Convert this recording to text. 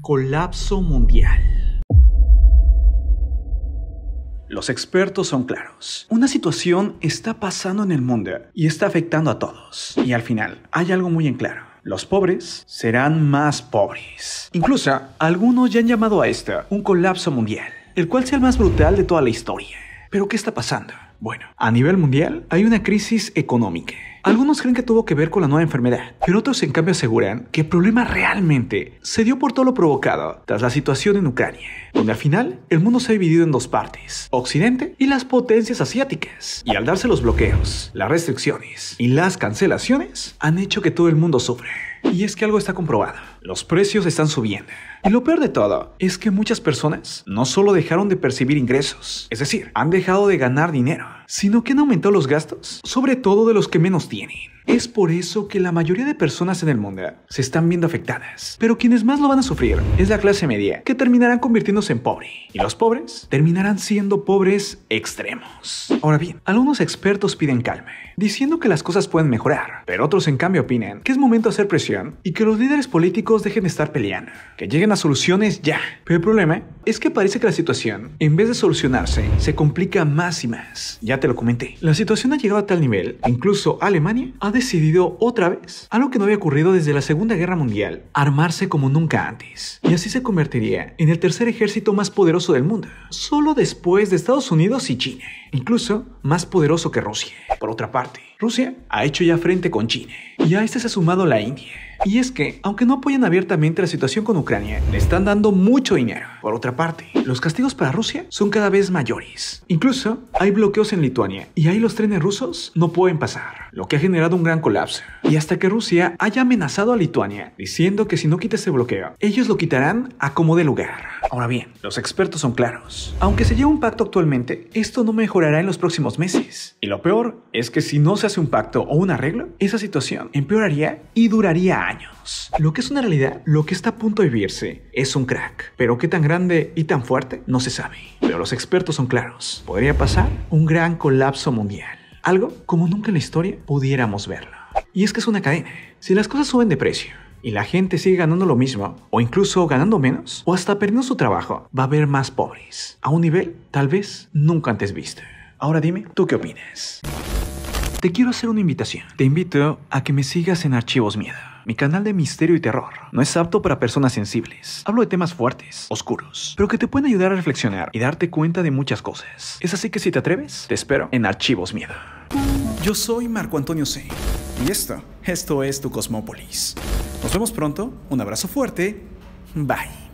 Colapso mundial. Los expertos son claros. Una situación está pasando en el mundo y está afectando a todos. Y al final, hay algo muy en claro. Los pobres serán más pobres. Incluso, algunos ya han llamado a esta un colapso mundial, el cual sea el más brutal de toda la historia. Pero ¿qué está pasando? Bueno, a nivel mundial hay una crisis económica. Algunos creen que tuvo que ver con la nueva enfermedad, pero otros en cambio aseguran que el problema realmente se dio por todo lo provocado tras la situación en Ucrania, donde al final el mundo se ha dividido en dos partes, Occidente y las potencias asiáticas. Y al darse los bloqueos, las restricciones y las cancelaciones, han hecho que todo el mundo sufra. Y es que algo está comprobado. Los precios están subiendo. Y lo peor de todo es que muchas personas no solo dejaron de percibir ingresos, es decir, han dejado de ganar dinero, sino que han aumentado los gastos, sobre todo de los que menos tienen. Es por eso que la mayoría de personas en el mundo se están viendo afectadas, pero quienes más lo van a sufrir es la clase media, que terminarán convirtiéndose en pobre, y los pobres terminarán siendo pobres extremos. Ahora bien, algunos expertos piden calma, diciendo que las cosas pueden mejorar, pero otros en cambio opinan que es momento de hacer presión y que los líderes políticos dejen de estar peleando, que lleguen a soluciones ya. Pero el problema es que parece que la situación, en vez de solucionarse, se complica más y más. Ya te lo comenté, la situación ha llegado a tal nivel, incluso Alemania ha decidido otra vez, algo que no había ocurrido desde la Segunda Guerra Mundial, armarse como nunca antes. Y así se convertiría en el tercer ejército más poderoso del mundo, solo después de Estados Unidos y China, incluso más poderoso que Rusia. Por otra parte, Rusia ha hecho ya frente con China, y a este se ha sumado la India y es que, aunque no apoyan abiertamente la situación con Ucrania, le están dando mucho dinero. Por otra parte, los castigos para Rusia son cada vez mayores. Incluso hay bloqueos en Lituania y ahí los trenes rusos no pueden pasar, lo que ha generado un gran colapso. Y hasta que Rusia haya amenazado a Lituania diciendo que si no quita ese bloqueo, ellos lo quitarán a como de lugar. Ahora bien, los expertos son claros. Aunque se lleve un pacto actualmente, esto no mejorará en los próximos meses. Y lo peor es que si no se hace un pacto o un arreglo, esa situación empeoraría y duraría años. Lo que es una realidad, lo que está a punto de vivirse, es un crack. Pero qué tan grande y tan fuerte no se sabe. Pero los expertos son claros. Podría pasar un gran colapso mundial. Algo como nunca en la historia pudiéramos verlo. Y es que es una cadena. Si las cosas suben de precio, y la gente sigue ganando lo mismo, o incluso ganando menos, o hasta perdiendo su trabajo, va a haber más pobres, a un nivel tal vez nunca antes visto. Ahora dime, ¿tú qué opinas? Te quiero hacer una invitación. Te invito a que me sigas en Archivos Miedo mi canal de misterio y terror. No es apto para personas sensibles. Hablo de temas fuertes, oscuros, pero que te pueden ayudar a reflexionar y darte cuenta de muchas cosas. Es así que si te atreves, te espero en Archivos Miedo. Yo soy Marco Antonio C. Y esto, esto es tu Cosmópolis. Nos vemos pronto, un abrazo fuerte, bye.